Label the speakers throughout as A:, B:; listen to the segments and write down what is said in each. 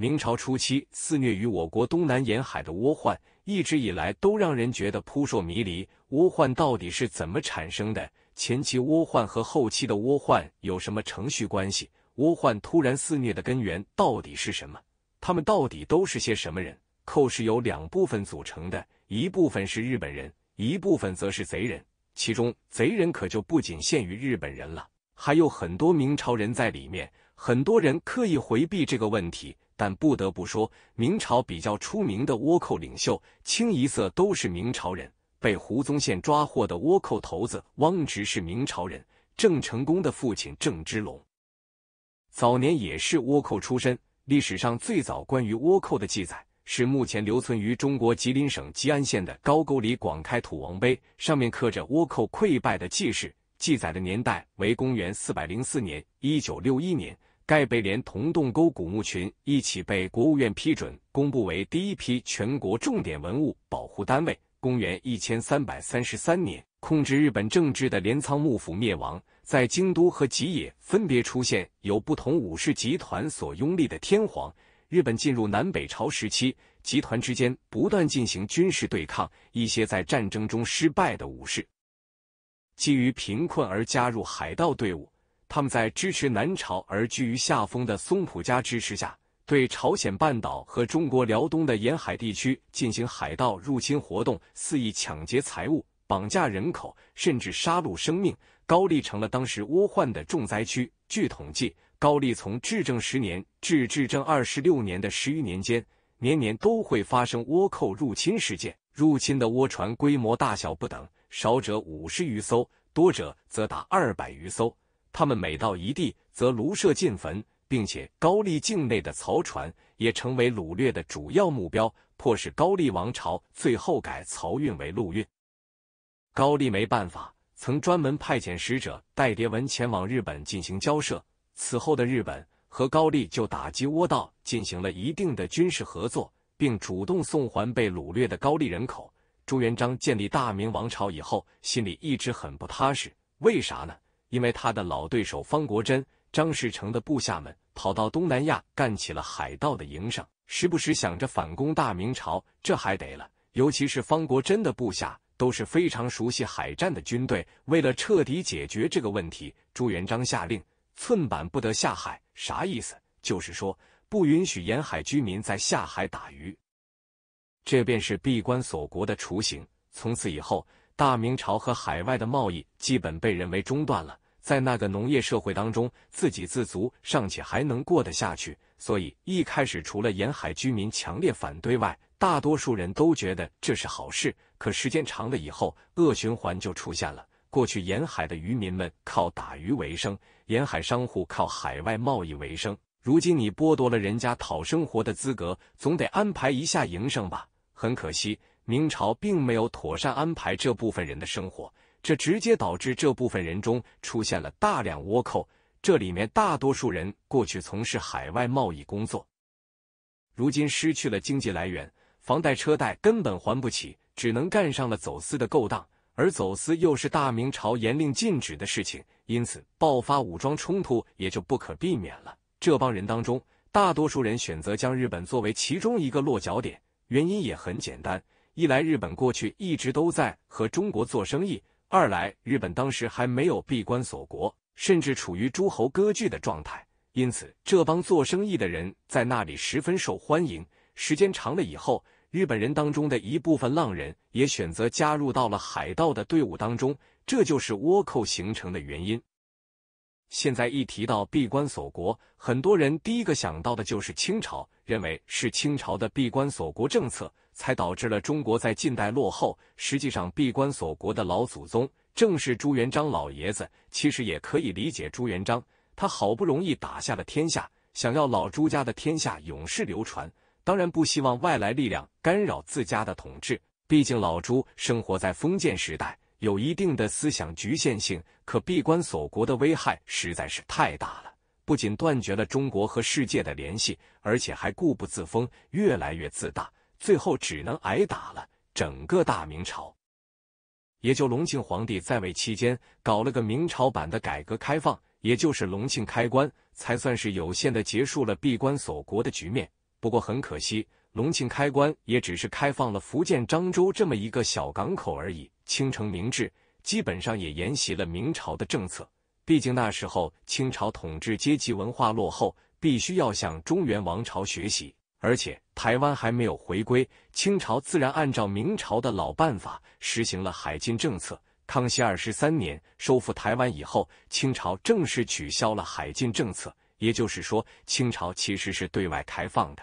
A: 明朝初期肆虐于我国东南沿海的倭患，一直以来都让人觉得扑朔迷离。倭患到底是怎么产生的？前期倭患和后期的倭患有什么程序关系？倭患突然肆虐的根源到底是什么？他们到底都是些什么人？寇是由两部分组成的，一部分是日本人，一部分则是贼人。其中贼人可就不仅限于日本人了，还有很多明朝人在里面。很多人刻意回避这个问题。但不得不说，明朝比较出名的倭寇领袖，清一色都是明朝人。被胡宗宪抓获的倭寇头子汪直是明朝人，郑成功的父亲郑芝龙，早年也是倭寇出身。历史上最早关于倭寇的记载，是目前留存于中国吉林省吉安县的高沟里广开土王碑，上面刻着倭寇溃败的记事，记载的年代为公元四百零四年一九六一年。盖北连同洞沟古墓群一起被国务院批准公布为第一批全国重点文物保护单位。公元一千三百三十三年，控制日本政治的镰仓幕府灭亡，在京都和吉野分别出现由不同武士集团所拥立的天皇，日本进入南北朝时期。集团之间不断进行军事对抗，一些在战争中失败的武士，基于贫困而加入海盗队伍。他们在支持南朝而居于下风的松浦家支持下，对朝鲜半岛和中国辽东的沿海地区进行海盗入侵活动，肆意抢劫财物、绑架人口，甚至杀戮生命。高丽成了当时倭患的重灾区。据统计，高丽从至正十年至至正二十六年的十余年间，年年都会发生倭寇入侵事件。入侵的倭船规模大小不等，少者五十余艘，多者则达二百余艘。他们每到一地，则卢掠进坟，并且高丽境内的漕船也成为掳掠的主要目标，迫使高丽王朝最后改漕运为陆运。高丽没办法，曾专门派遣使者戴叠文前往日本进行交涉。此后的日本和高丽就打击倭道进行了一定的军事合作，并主动送还被掳掠的高丽人口。朱元璋建立大明王朝以后，心里一直很不踏实，为啥呢？因为他的老对手方国珍、张士诚的部下们跑到东南亚干起了海盗的营生，时不时想着反攻大明朝，这还得了？尤其是方国珍的部下都是非常熟悉海战的军队。为了彻底解决这个问题，朱元璋下令寸板不得下海，啥意思？就是说不允许沿海居民再下海打鱼。这便是闭关锁国的雏形。从此以后。大明朝和海外的贸易基本被人为中断了，在那个农业社会当中，自给自足尚且还能过得下去，所以一开始除了沿海居民强烈反对外，大多数人都觉得这是好事。可时间长了以后，恶循环就出现了。过去沿海的渔民们靠打鱼为生，沿海商户靠海外贸易为生，如今你剥夺了人家讨生活的资格，总得安排一下营生吧？很可惜。明朝并没有妥善安排这部分人的生活，这直接导致这部分人中出现了大量倭寇。这里面大多数人过去从事海外贸易工作，如今失去了经济来源，房贷车贷根本还不起，只能干上了走私的勾当。而走私又是大明朝严令禁止的事情，因此爆发武装冲突也就不可避免了。这帮人当中，大多数人选择将日本作为其中一个落脚点，原因也很简单。一来，日本过去一直都在和中国做生意；二来，日本当时还没有闭关锁国，甚至处于诸侯割据的状态，因此这帮做生意的人在那里十分受欢迎。时间长了以后，日本人当中的一部分浪人也选择加入到了海盗的队伍当中，这就是倭寇形成的原因。现在一提到闭关锁国，很多人第一个想到的就是清朝，认为是清朝的闭关锁国政策才导致了中国在近代落后。实际上，闭关锁国的老祖宗正是朱元璋老爷子。其实也可以理解朱元璋，他好不容易打下了天下，想要老朱家的天下永世流传，当然不希望外来力量干扰自家的统治。毕竟老朱生活在封建时代。有一定的思想局限性，可闭关锁国的危害实在是太大了。不仅断绝了中国和世界的联系，而且还固步自封，越来越自大，最后只能挨打了。整个大明朝，也就隆庆皇帝在位期间搞了个明朝版的改革开放，也就是隆庆开关，才算是有限的结束了闭关锁国的局面。不过很可惜，隆庆开关也只是开放了福建漳州这么一个小港口而已。清承明制，基本上也沿袭了明朝的政策。毕竟那时候清朝统治阶级文化落后，必须要向中原王朝学习。而且台湾还没有回归，清朝自然按照明朝的老办法实行了海禁政策。康熙二十三年收复台湾以后，清朝正式取消了海禁政策。也就是说，清朝其实是对外开放的。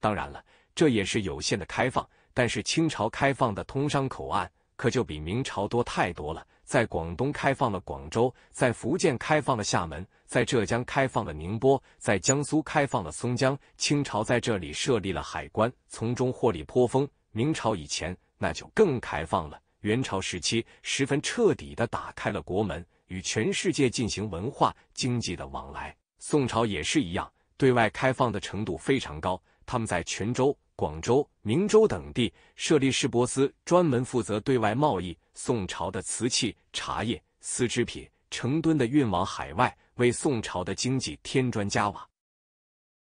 A: 当然了，这也是有限的开放。但是清朝开放的通商口岸。可就比明朝多太多了，在广东开放了广州，在福建开放了厦门，在浙江开放了宁波，在江苏开放了松江。清朝在这里设立了海关，从中获利颇丰。明朝以前那就更开放了，元朝时期十分彻底的打开了国门，与全世界进行文化、经济的往来。宋朝也是一样，对外开放的程度非常高，他们在泉州。广州、明州等地设立市舶司，专门负责对外贸易。宋朝的瓷器、茶叶、丝织品成吨的运往海外，为宋朝的经济添砖加瓦。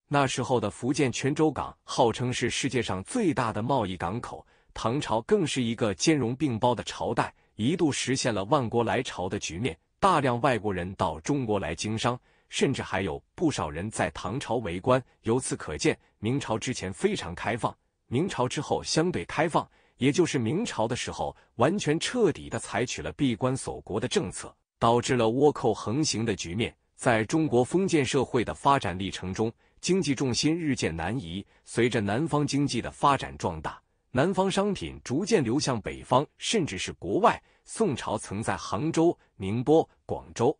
A: 那时候的福建泉州港号称是世界上最大的贸易港口。唐朝更是一个兼容并包的朝代，一度实现了万国来朝的局面，大量外国人到中国来经商。甚至还有不少人在唐朝为官，由此可见，明朝之前非常开放，明朝之后相对开放，也就是明朝的时候，完全彻底的采取了闭关锁国的政策，导致了倭寇横行的局面。在中国封建社会的发展历程中，经济重心日渐南移，随着南方经济的发展壮大，南方商品逐渐流向北方，甚至是国外。宋朝曾在杭州、宁波、广州。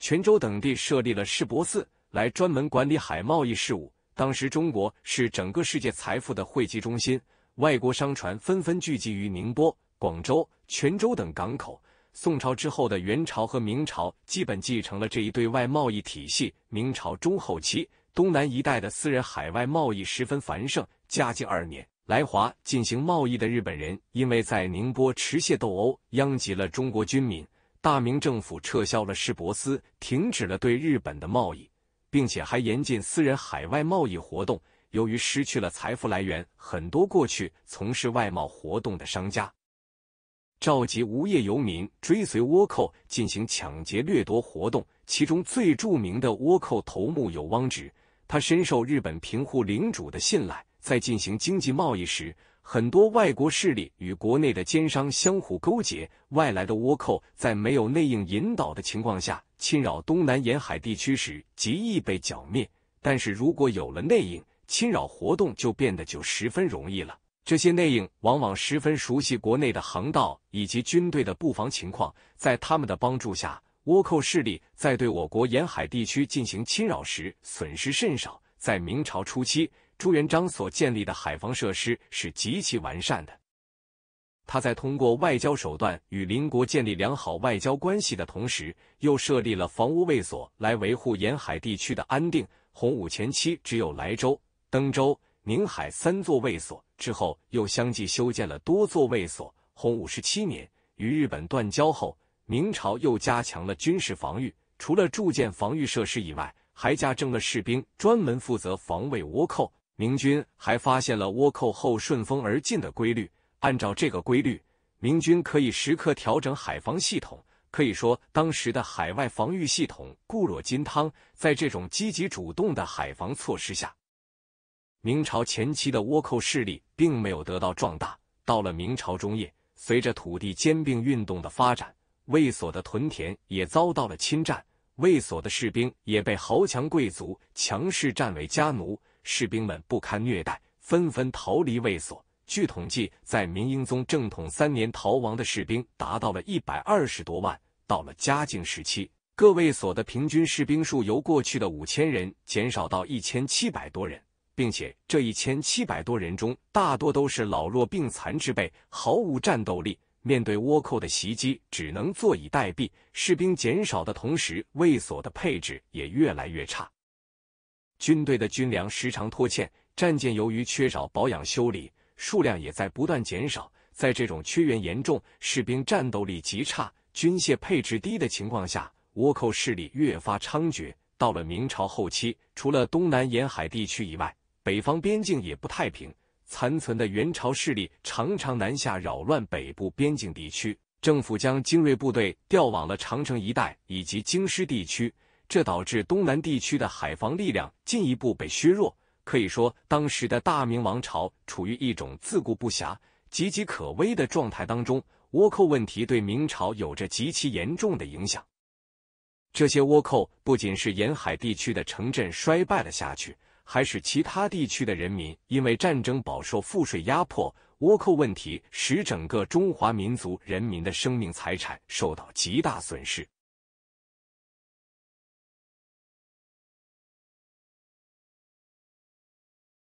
A: 泉州等地设立了市舶司，来专门管理海贸易事务。当时中国是整个世界财富的汇集中心，外国商船纷纷聚集于宁波、广州、泉州等港口。宋朝之后的元朝和明朝基本继承了这一对外贸易体系。明朝中后期，东南一带的私人海外贸易十分繁盛。嘉靖二年，来华进行贸易的日本人，因为在宁波持械斗殴，殃及了中国军民。大明政府撤销了市舶司，停止了对日本的贸易，并且还严禁私人海外贸易活动。由于失去了财富来源，很多过去从事外贸活动的商家，召集无业游民追随倭寇进行抢劫掠夺活动。其中最著名的倭寇头目有汪直，他深受日本平户领主的信赖，在进行经济贸易时。很多外国势力与国内的奸商相互勾结，外来的倭寇在没有内应引导的情况下侵扰东南沿海地区时极易被剿灭。但是如果有了内应，侵扰活动就变得就十分容易了。这些内应往往十分熟悉国内的航道以及军队的布防情况，在他们的帮助下，倭寇势力在对我国沿海地区进行侵扰时损失甚少。在明朝初期。朱元璋所建立的海防设施是极其完善的。他在通过外交手段与邻国建立良好外交关系的同时，又设立了防务卫所来维护沿海地区的安定。洪武前期只有莱州、登州、宁海三座卫所，之后又相继修建了多座卫所。洪武十七年与日本断交后，明朝又加强了军事防御。除了筑建防御设施以外，还加征了士兵，专门负责防卫倭寇。明军还发现了倭寇后顺风而进的规律，按照这个规律，明军可以时刻调整海防系统。可以说，当时的海外防御系统固若金汤。在这种积极主动的海防措施下，明朝前期的倭寇势力并没有得到壮大。到了明朝中叶，随着土地兼并运动的发展，卫所的屯田也遭到了侵占，卫所的士兵也被豪强贵族强势占为家奴。士兵们不堪虐待，纷纷逃离卫所。据统计，在明英宗正统三年逃亡的士兵达到了一百二十多万。到了嘉靖时期，各卫所的平均士兵数由过去的五千人减少到一千七百多人，并且这一千七百多人中，大多都是老弱病残之辈，毫无战斗力。面对倭寇的袭击，只能坐以待毙。士兵减少的同时，卫所的配置也越来越差。军队的军粮时常拖欠，战舰由于缺少保养修理，数量也在不断减少。在这种缺员严重、士兵战斗力极差、军械配置低的情况下，倭寇势力越发猖獗。到了明朝后期，除了东南沿海地区以外，北方边境也不太平。残存的元朝势力常常南下扰乱北部边境地区，政府将精锐部队调往了长城一带以及京师地区。这导致东南地区的海防力量进一步被削弱，可以说当时的大明王朝处于一种自顾不暇、岌岌可危的状态当中。倭寇问题对明朝有着极其严重的影响。这些倭寇不仅是沿海地区的城镇衰败了下去，还使其他地区的人民因为战争饱受赋税压迫。倭寇问题使整个中华民族人民的生命财产受到极大损失。